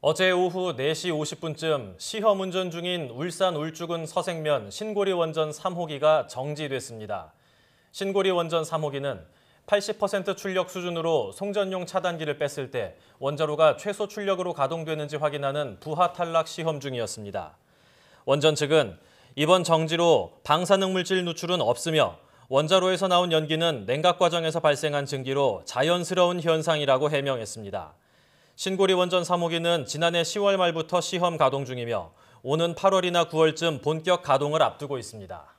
어제 오후 4시 50분쯤 시험 운전 중인 울산 울주군 서생면 신고리 원전 3호기가 정지됐습니다. 신고리 원전 3호기는 80% 출력 수준으로 송전용 차단기를 뺐을 때 원자로가 최소 출력으로 가동되는지 확인하는 부하 탈락 시험 중이었습니다. 원전 측은 이번 정지로 방사능 물질 누출은 없으며 원자로에서 나온 연기는 냉각 과정에서 발생한 증기로 자연스러운 현상이라고 해명했습니다. 신고리 원전 3호기는 지난해 10월 말부터 시험 가동 중이며 오는 8월이나 9월쯤 본격 가동을 앞두고 있습니다.